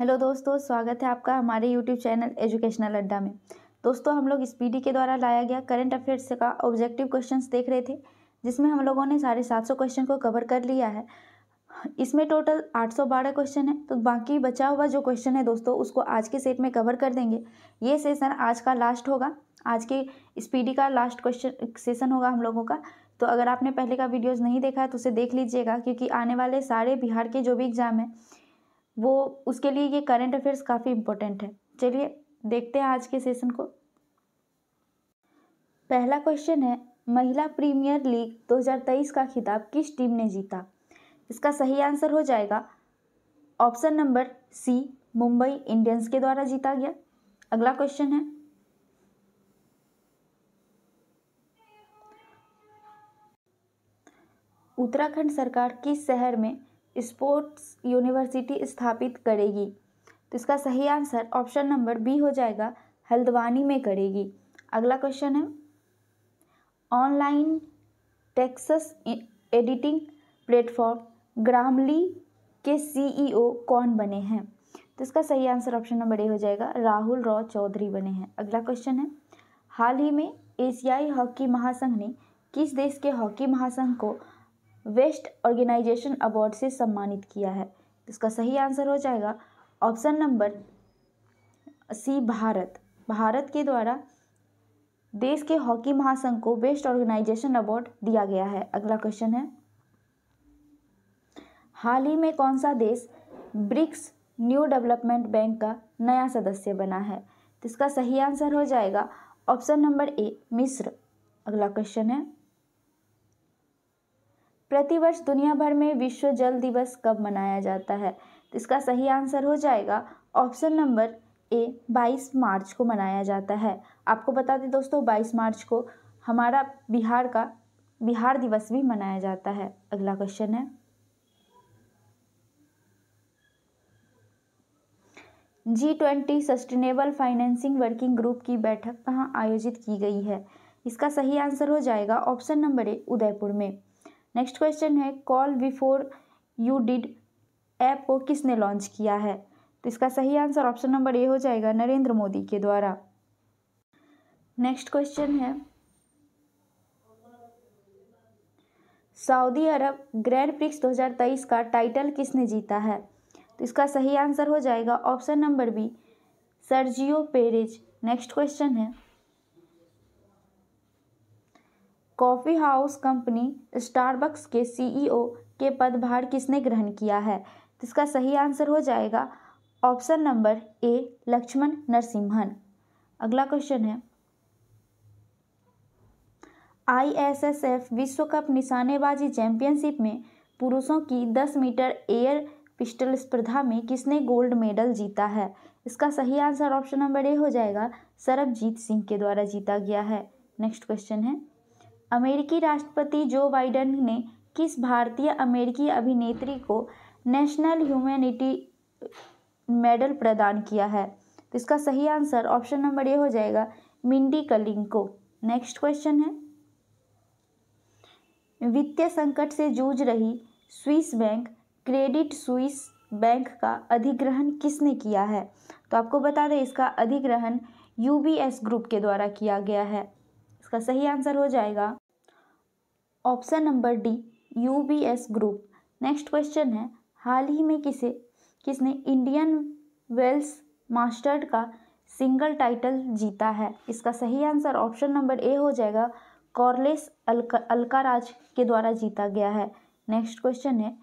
hello दोस्तों स्वागत है आपका हमारे यूट्यूब चैनल एजुकेशनल अड्डा में दोस्तों हम लोग स्पीडी के द्वारा लाया गया करंट अफेयर्स का ऑब्जेक्टिव क्वेश्चंस देख रहे थे जिसमें हम लोगों ने साढ़े सात सौ क्वेश्चन को कवर कर लिया है इसमें टोटल आठ सौ बारह क्वेश्चन है तो बाकी बचा हुआ जो क्वेश्चन है दोस्तों उसको आज के सेट में कवर कर देंगे ये सेसन आज का लास्ट होगा आज के स्पीडी का लास्ट क्वेश्चन सेसन होगा हम लोगों का तो अगर आपने पहले का वीडियोज़ नहीं देखा है तो उसे देख लीजिएगा क्योंकि आने वाले सारे बिहार के जो भी एग्ज़ाम हैं वो उसके लिए ये करंट अफेयर्स काफ़ी इम्पोर्टेंट है चलिए देखते हैं आज के सेशन को पहला क्वेश्चन है महिला प्रीमियर लीग 2023 का खिताब किस टीम ने जीता इसका सही आंसर हो जाएगा option number C Mumbai Indians के द्वारा जीता गया अगला क्वेश्चन है उत्तराखंड सरकार किस शहर में स्पोर्ट्स यूनिवर्सिटी स्थापित करेगी तो इसका सही आंसर ऑप्शन नंबर बी हो जाएगा हल्द्वानी में करेगी अगला क्वेश्चन है online text editing platform Grammarly के सीईओ e कौन बने हैं तो इसका सही आंसर ऑप्शन नंबर ए हो जाएगा राहुल रॉ चौधरी बने हैं अगला क्वेश्चन है हाल ही में एशियाई हॉकी महासंघ ने किस देश के हॉकी महासंघ को वेस्ट ऑर्गेनाइजेशन अवार्ड से सम्मानित किया है इसका सही आंसर हो जाएगा option number C Bharat Bharat के द्वारा देश के हॉकी महासंघ को बेस्ट ऑर्गेनाइजेशन अवार्ड दिया गया है अगला क्वेश्चन है हाल ही में कौन सा देश ब्रिक्स न्यू डेवलपमेंट बैंक का नया सदस्य बना है तो इसका सही आंसर हो जाएगा ऑप्शन नंबर ए मिस्र अगला क्वेश्चन है प्रतिवर्ष दुनिया भर में विश्व जल दिवस कब मनाया जाता है तो इसका सही आंसर हो जाएगा ऑप्शन नंबर ए 22 मार्च को मनाया जाता है आपको बता दें दोस्तों 22 मार्च को हमारा बिहार का बिहार दिवस भी मनाया जाता है अगला क्वेश्चन है G twenty sustainable financing working group की बैठक कहाँ आयोजित की गई है इसका सही आंसर हो जाएगा ऑप्शन नंबर ए उदयपुर में नेक्स्ट क्वेश्चन है call before you dig app को किसने लॉन्च किया है तो इसका सही आंसर ऑप्शन नंबर ए हो जाएगा नरेंद्र मोदी के द्वारा नेक्स्ट क्वेश्चन है सऊदी अरब ग्रैंड प्रिक्स 2023 का टाइटल किसने जीता है तो इसका सही आंसर हो जाएगा option number B Sergio Perez next question है कॉफ़ी हाउस कंपनी स्टारबक्स के सीईओ के पदभार किसने ग्रहण किया है इसका सही आंसर हो जाएगा option number A Laxman Narasimhan अगला क्वेश्चन है आईएसएसएफ विश्व कप निशानेबाजी चैंपियनशिप में पुरुषों की 10 मीटर एयर पिस्टल स्पर्धा में किसने गोल्ड मेडल जीता है इसका सही आंसर ऑप्शन नंबर ए हो जाएगा सरबजीत सिंह के द्वारा जीता गया है नेक्स्ट क्वेश्चन है अमेरिकी राष्ट्रपति जो बाइडन ने किस भारतीय अमेरिकी अभिनेत्री को नेशनल ह्यूमैनिटी मेडल प्रदान किया है तो इसका सही आंसर ऑप्शन नंबर ए हो जाएगा मिंडी कलिंग को नेक्स्ट क्वेश्चन है वित्तीय संकट से जूझ रही Swiss bank credit Swiss bank का अधिग्रहण किसने किया है तो आपको बता दें इसका अधिग्रहण यूबीएस ग्रुप के द्वारा किया गया है इसका सही आंसर हो जाएगा option number D U B S group next question है हाल ही में किसे किसने इंडियन वेल्स मास्टर्ड का सिंगल टाइटल जीता है इसका सही आंसर ऑप्शन नंबर ए हो जाएगा कॉर्लेस अलका अलकाराज के द्वारा जीता गया है नेक्स्ट क्वेश्चन है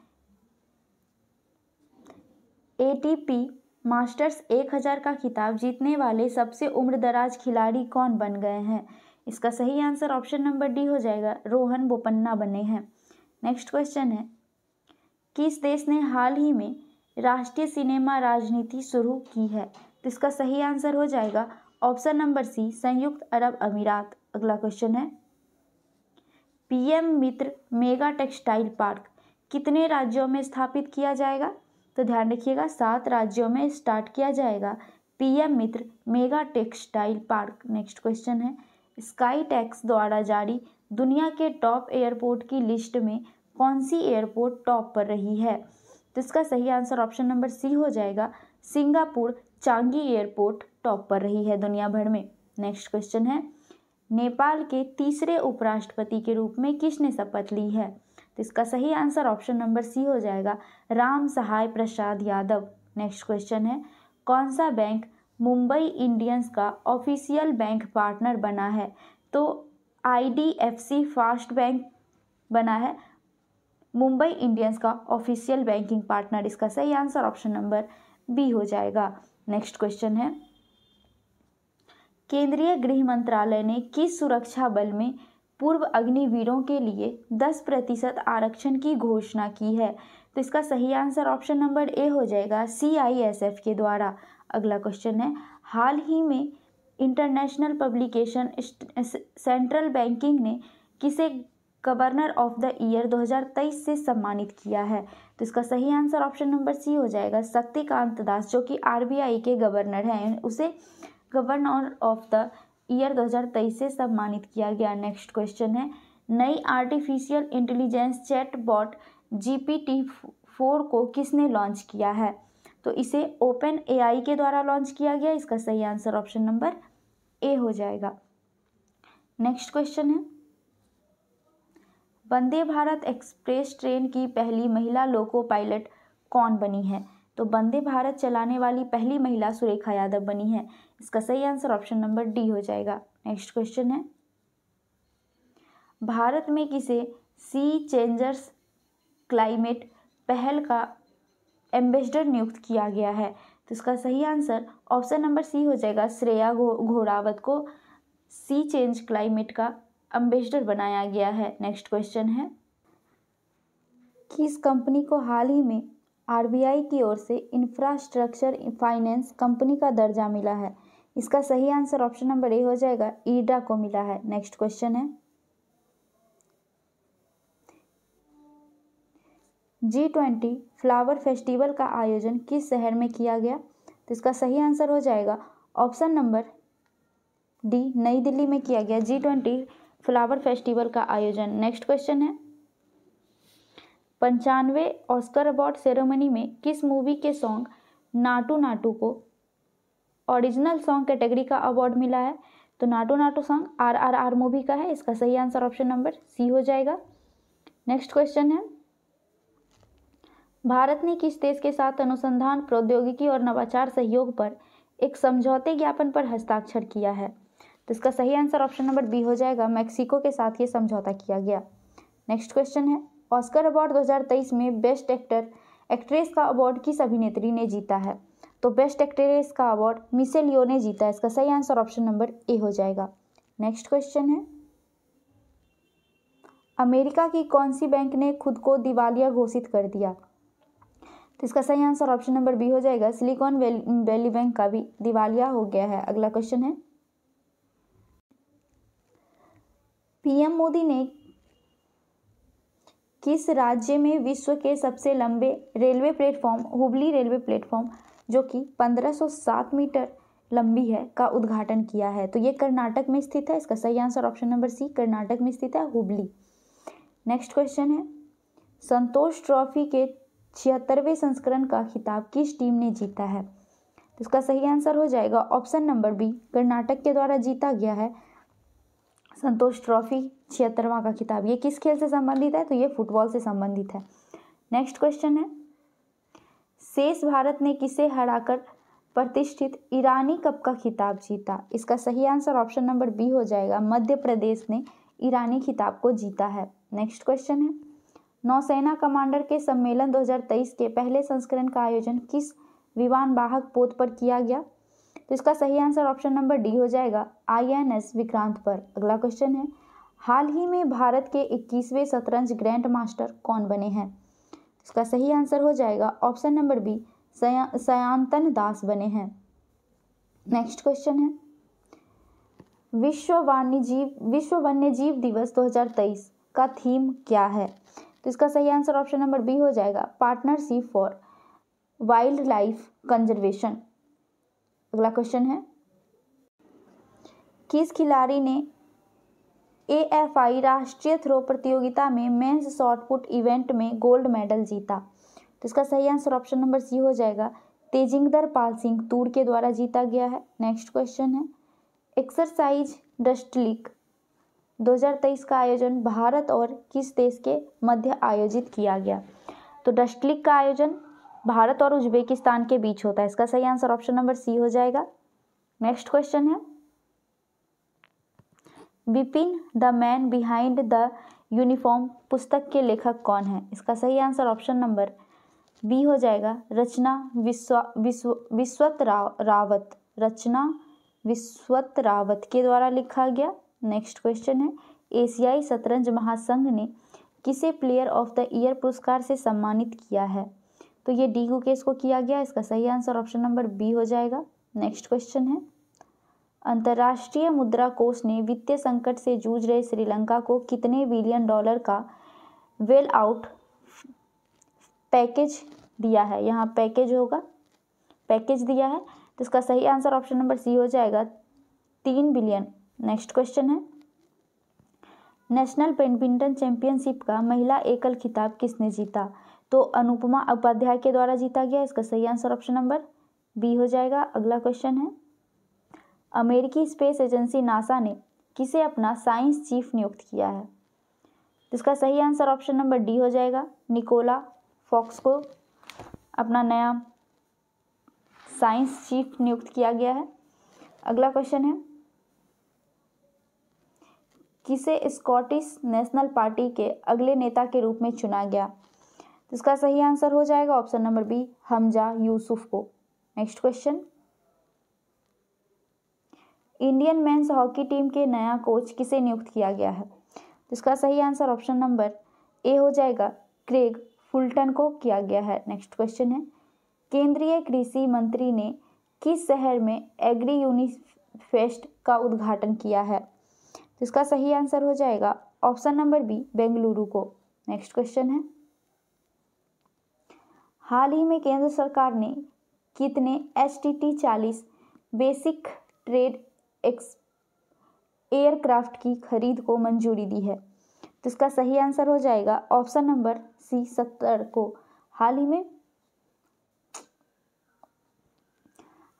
ए टी पी मास्टर्स 1000 का खिताब जीतने वाले सबसे उम्रदराज खिलाड़ी कौन बन गए हैं इसका सही आंसर ऑप्शन नंबर डी हो जाएगा रोहन बोपन्ना बने हैं नेक्स्ट क्वेश्चन है किस देश ने हाल ही में राष्ट्रीय सिनेमा राजनीति शुरू की है तो इसका सही आंसर हो जाएगा ऑप्शन नंबर सी संयुक्त अरब अमीरात अगला क्वेश्चन है PM Mitra mega textile park कितने राज्यों में स्थापित किया जाएगा तो ध्यान रखिएगा सात राज्यों में स्टार्ट किया जाएगा PM Mitra mega textile park next question है स्काई टैक्स द्वारा जारी दुनिया के टॉप एयरपोर्ट की लिस्ट में कौन सी एयरपोर्ट टॉप पर रही है तो इसका सही आंसर ऑप्शन नंबर सी हो जाएगा सिंगापुर चांगी एयरपोर्ट टॉप पर रही है दुनिया भर में नेक्स्ट क्वेश्चन है नेपाल के तीसरे उपराष्ट्रपति के रूप में किसने शपथ ली है तो इसका सही आंसर ऑप्शन नंबर सी हो जाएगा राम सहाय प्रसाद यादव नेक्स्ट क्वेश्चन है कौन सा बैंक मुंबई इंडियंस का ऑफिशियल बैंक पार्टनर बना है तो आईडीएफसी फास्ट बैंक बना है मुंबई इंडियंस का ऑफिशियल बैंकिंग पार्टनर इसका सही आंसर ऑप्शन नंबर बी हो जाएगा नेक्स्ट क्वेश्चन है केंद्रीय गृह मंत्रालय ने किस सुरक्षा बल में पूर्व अग्निवीरों के लिए 10 प्रतिशत आरक्षण की घोषणा की है तो इसका सही आंसर ऑप्शन नंबर ए हो जाएगा सी आई एस एफ के द्वारा अगला क्वेश्चन है हाल ही में इंटरनेशनल पब्लिकेशन सेंट्रल बैंकिंग ने किसे गवर्नर ऑफ द ईयर 2023 से सम्मानित किया है तो इसका सही आंसर ऑप्शन नंबर सी हो जाएगा शक्तिकांत दास जो कि आरबीआई के गवर्नर हैं उसे गवर्नर ऑफ द ईयर 2023 से सम्मानित किया गया नेक्स्ट क्वेश्चन है नई artificial intelligence chat bot G four को किसने लॉन्च किया है तो इसे ओपन एआई के द्वारा लॉन्च किया गया इसका सही आंसर ऑप्शन नंबर ए हो जाएगा नेक्स्ट क्वेश्चन है वंदे भारत एक्सप्रेस ट्रेन की पहली महिला लोको पायलट कौन बनी है तो वंदे भारत चलाने वाली पहली महिला सुरेखा यादव बनी है इसका सही आंसर ऑप्शन नंबर डी हो जाएगा नेक्स्ट क्वेश्चन है भारत में किसे सी चेंजर्स क्लाइमेट पहल का एम्बेसडर नियुक्त किया गया है तो इसका सही आंसर ऑप्शन नंबर सी हो जाएगा श्रेया घोड़ावत को सी चेंज क्लाइमेट का एम्बेसडर बनाया गया है नेक्स्ट क्वेश्चन है कि इस कंपनी को हाल ही में आरबीआई की ओर से इंफ्रास्ट्रक्चर फाइनेंस कंपनी का दर्जा मिला है इसका सही आंसर ऑप्शन नंबर ए हो जाएगा ईडा को मिला है नेक्स्ट क्वेश्चन है जी ट्वेंटी फ्लावर फेस्टिवल का आयोजन किस शहर में किया गया तो इसका सही आंसर हो जाएगा ऑप्शन नंबर डी नई दिल्ली में किया गया जी ट्वेंटी फ्लावर फेस्टिवल का आयोजन नेक्स्ट क्वेश्चन है पंचानवे ऑस्कर अवार्ड सेरेमनी में किस मूवी के सॉन्ग नाटू नाटू को ओरिजिनल सॉन्ग कैटेगरी का अवार्ड मिला है तो Natu Natu song R R R movie का है इसका सही आंसर ऑप्शन नंबर सी हो जाएगा नेक्स्ट क्वेश्चन है भारत ने किस देश के साथ अनुसंधान प्रौद्योगिकी और नवाचार सहयोग पर एक समझौते ज्ञापन पर हस्ताक्षर किया है तो इसका सही आंसर ऑप्शन नंबर बी हो जाएगा मैक्सिको के साथ ये समझौता किया गया नेक्स्ट क्वेश्चन है ऑस्कर अवार्ड 2023 में बेस्ट एक्टर एक्ट्रेस का अवार्ड किस अभिनेत्री ने जीता है तो बेस्ट एक्ट्रेस का अवार्ड मिसे लियो ने जीता है इसका सही आंसर ऑप्शन नंबर ए हो जाएगा नेक्स्ट क्वेश्चन है अमेरिका की कौन सी बैंक ने खुद को दिवालिया घोषित कर दिया तो इसका सही आंसर ऑप्शन नंबर बी हो जाएगा सिलिकॉन वैली बैंक का भी दिवालिया हो गया है अगला क्वेश्चन है पीएम मोदी ने किस राज्य में विश्व के सबसे लंबे railway platform Hubli railway platform जो कि 1507 मीटर लंबी है का उद्घाटन किया है तो ये कर्नाटक में स्थित है इसका सही answer option number C Karnataka में स्थित है हुबली नेक्स्ट क्वेश्चन है संतोष ट्रॉफी के छिहत्तरवें संस्करण का खिताब किस टीम ने जीता है तो इसका सही आंसर हो जाएगा ऑप्शन नंबर बी कर्नाटक के द्वारा जीता गया है संतोष ट्रॉफी छिहत्तरवा का खिताब ये किस खेल से संबंधित है तो ये फुटबॉल से संबंधित है नेक्स्ट क्वेश्चन है शेष भारत ने किसे हराकर प्रतिष्ठित ईरानी कप का खिताब जीता इसका सही आंसर ऑप्शन नंबर बी हो जाएगा मध्य प्रदेश ने ईरानी खिताब को जीता है नेक्स्ट क्वेश्चन है नौसेना कमांडर के सम्मेलन 2023 के पहले संस्करण का आयोजन किस विमान वाहक पोत पर किया गया तो इसका सही आंसर ऑप्शन नंबर डी हो जाएगा आईएनएस विक्रांत पर अगला क्वेश्चन है हाल ही में भारत के 21वें शतरंज ग्रैंड मास्टर कौन बने हैं इसका सही आंसर हो जाएगा ऑप्शन नंबर बी सया सयांतन दास बने हैं नेक्स्ट क्वेश्चन है विश्व वाणिजीव विश्व वन्यजीव दिवस 2023 का थीम क्या है तो इसका सही आंसर ऑप्शन नंबर बी हो जाएगा partnership for wild life conservation अगला क्वेश्चन है किस खिलाड़ी ने एएफआई राष्ट्रीय थ्रो प्रतियोगिता में मेंस शॉटपुट इवेंट में गोल्ड मेडल जीता तो इसका सही आंसर ऑप्शन नंबर सी हो जाएगा तेजिंगदर पाल सिंह तूर के द्वारा जीता गया है नेक्स्ट क्वेश्चन है एक्सरसाइज डस्टलिक 2023 का आयोजन भारत और किस देश के मध्य आयोजित किया गया तो डस्टलिक का आयोजन भारत और उज्बेकिस्तान के बीच होता है इसका सही आंसर ऑप्शन नंबर सी हो जाएगा नेक्स्ट क्वेश्चन है Bipin the man behind the uniform पुस्तक के लेखक कौन है इसका सही आंसर ऑप्शन नंबर बी हो जाएगा रचना विश्व विश्व विश्वत राव, रावत रचना विश्वत रावत के द्वारा लिखा गया नेक्स्ट क्वेश्चन है एशियाई शतरंज महासंघ ने किसे प्लेयर ऑफ द ईयर पुरस्कार से सम्मानित किया है तो ये डी केस को किया गया इसका सही आंसर ऑप्शन नंबर बी हो जाएगा नेक्स्ट क्वेश्चन है अंतर्राष्ट्रीय मुद्रा कोष ने वित्तीय संकट से जूझ रहे श्रीलंका को कितने बिलियन डॉलर का वेल आउट पैकेज दिया है यहाँ पैकेज होगा पैकेज दिया है तो इसका सही आंसर ऑप्शन नंबर सी हो जाएगा तीन बिलियन नेक्स्ट क्वेश्चन है नेशनल बैडमिंटन चैंपियनशिप का महिला एकल खिताब किसने जीता तो अनुपमा उपाध्याय के द्वारा जीता गया इसका सही आंसर ऑप्शन नंबर बी हो जाएगा अगला क्वेश्चन है अमेरिकी स्पेस एजेंसी नासा ने किसे अपना साइंस चीफ नियुक्त किया है इसका सही आंसर ऑप्शन नंबर डी हो जाएगा निकोला फॉक्स को अपना नया साइंस चीफ नियुक्त किया गया है अगला क्वेश्चन है किसे स्कॉटिश नेशनल पार्टी के अगले नेता के रूप में चुना गया इसका सही आंसर हो जाएगा option number B Humza Yousaf को next question Indian men's hockey team के नया कोच किसे नियुक्त किया गया है इसका सही आंसर ऑप्शन नंबर ए हो जाएगा क्रेग फुलटन को किया गया है नेक्स्ट क्वेश्चन है केंद्रीय कृषि मंत्री ने किस शहर में एग्री यूनिफेस्ट का उद्घाटन किया है तो इसका सही आंसर हो जाएगा ऑप्शन नंबर बी बेंगलुरु को नेक्स्ट क्वेश्चन है हाल ही में केंद्र सरकार ने कितने एस टी टी चालीस बेसिक ट्रेड एक्स एयरक्राफ्ट की खरीद को मंजूरी दी है तो इसका सही आंसर हो जाएगा ऑप्शन नंबर सी सत्तर को हाल ही में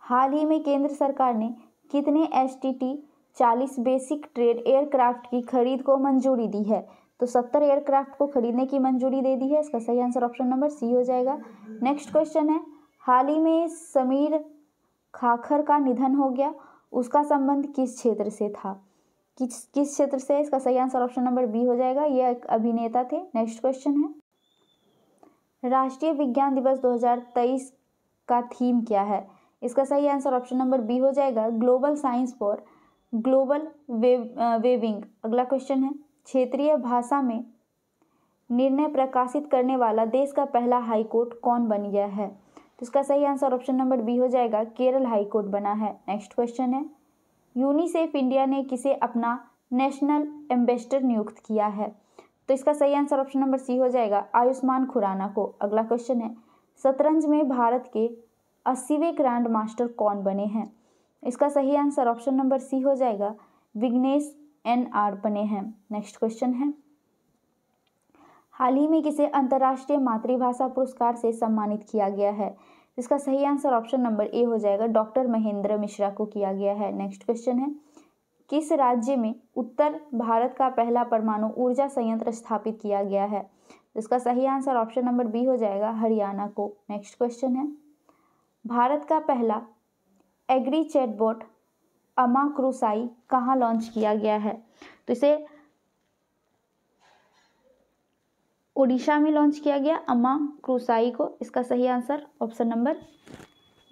हाल ही में केंद्र सरकार ने कितने एस टी टी चालीस बेसिक ट्रेड एयरक्राफ्ट की खरीद को मंजूरी दी है तो सत्तर एयरक्राफ्ट को खरीदने की मंजूरी दे दी है इसका सही आंसर ऑप्शन नंबर सी हो जाएगा नेक्स्ट क्वेश्चन है हाल ही में समीर खाखर का निधन हो गया उसका संबंध किस क्षेत्र से था किस किस क्षेत्र से इसका सही आंसर ऑप्शन नंबर बी हो जाएगा यह एक अभिनेता थे नेक्स्ट क्वेश्चन है राष्ट्रीय विज्ञान दिवस 2023 का थीम क्या है इसका सही आंसर ऑप्शन नंबर बी हो जाएगा global science for global wave waving अगला क्वेश्चन है क्षेत्रीय भाषा में निर्णय प्रकाशित करने वाला देश का पहला हाई कोर्ट कौन बन गया है तो इसका सही आंसर ऑप्शन नंबर बी हो जाएगा केरल हाई कोर्ट बना है नेक्स्ट क्वेश्चन है यूनिसेफ इंडिया ने किसे अपना नेशनल एम्बेसडर नियुक्त किया है तो इसका सही आंसर ऑप्शन नंबर सी हो जाएगा आयुष्मान खुराना को अगला क्वेश्चन है शतरंज में भारत के अस्सीवें ग्रैंड मास्टर कौन बने हैं इसका सही आंसर ऑप्शन नंबर सी हो जाएगा विग्नेश एन आर बने हैं नेक्स्ट क्वेश्चन है हाल ही में किसे अंतर्राष्ट्रीय मातृभाषा पुरस्कार से सम्मानित किया गया है इसका सही आंसर ऑप्शन नंबर ए हो जाएगा डॉक्टर महेंद्र मिश्रा को किया गया है नेक्स्ट क्वेश्चन है किस राज्य में उत्तर भारत का पहला परमाणु ऊर्जा संयंत्र स्थापित किया गया है इसका सही आंसर ऑप्शन नंबर बी हो जाएगा हरियाणा को नेक्स्ट क्वेश्चन है भारत का पहला एग्री बोट अमा क्रूसाई कहाँ लॉन्च किया गया है तो इसे ओडिशा में लॉन्च किया गया अमा क्रूसाई को इसका सही आंसर ऑप्शन नंबर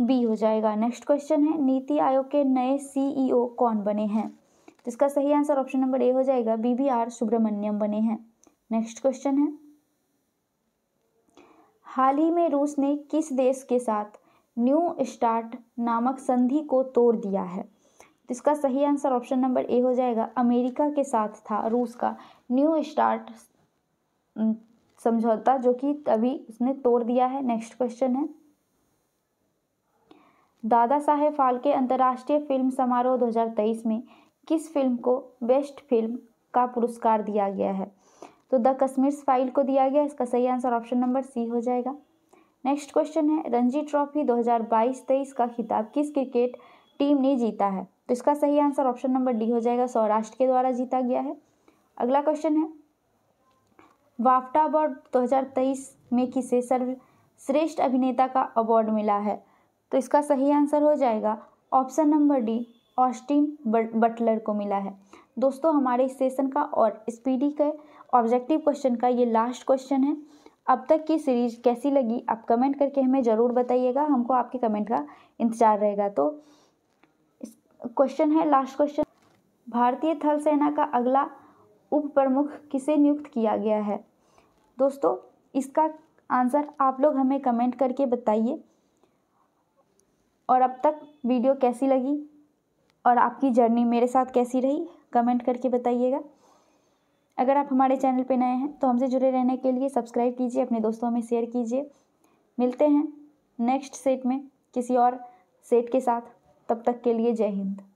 बी हो जाएगा नेक्स्ट क्वेश्चन है नीति आयोग के नए सीईओ e कौन बने हैं तो इसका सही आंसर ऑप्शन नंबर ए हो जाएगा बी बी आर सुब्रमण्यम बने हैं नेक्स्ट क्वेश्चन है हाल ही में रूस ने किस देश के साथ न्यू स्टार्ट नामक संधि को तोड़ दिया है तो इसका सही आंसर ऑप्शन नंबर ए हो जाएगा अमेरिका के साथ था रूस का न्यू स्टार्ट समझौता जो कि अभी उसने तोड़ दिया है नेक्स्ट क्वेश्चन है दादा साहेब फाल्के अंतर्राष्ट्रीय फिल्म समारोह 2023 में किस फिल्म को बेस्ट फिल्म का पुरस्कार दिया गया है तो द कश्मीर फाइल को दिया गया इसका सही आंसर ऑप्शन नंबर सी हो जाएगा नेक्स्ट क्वेश्चन है रणजी ट्रॉफी 2022-23 का खिताब किस क्रिकेट टीम ने जीता है तो इसका सही आंसर ऑप्शन नंबर डी हो जाएगा सौराष्ट्र के द्वारा जीता गया है अगला क्वेश्चन है वाफ्टा अवार्ड दो में किसे सर्वश्रेष्ठ अभिनेता का अवार्ड मिला है तो इसका सही आंसर हो जाएगा option number D Austin Butler को मिला है दोस्तों हमारे इस सेशन का और स्पीडी के ऑब्जेक्टिव क्वेश्चन का ये लास्ट क्वेश्चन है अब तक की सीरीज़ कैसी लगी आप कमेंट करके हमें ज़रूर बताइएगा हमको आपके कमेंट का इंतज़ार रहेगा तो क्वेश्चन है लास्ट क्वेश्चन भारतीय थल सेना का अगला उप प्रमुख किसे नियुक्त किया गया है दोस्तों इसका आंसर आप लोग हमें कमेंट करके बताइए और अब तक वीडियो कैसी लगी और आपकी जर्नी मेरे साथ कैसी रही कमेंट करके बताइएगा अगर आप हमारे चैनल पर नए हैं तो हमसे जुड़े रहने के लिए सब्सक्राइब कीजिए अपने दोस्तों में शेयर कीजिए मिलते हैं नेक्स्ट सेट में किसी और सेट के साथ तब तक के लिए जय हिंद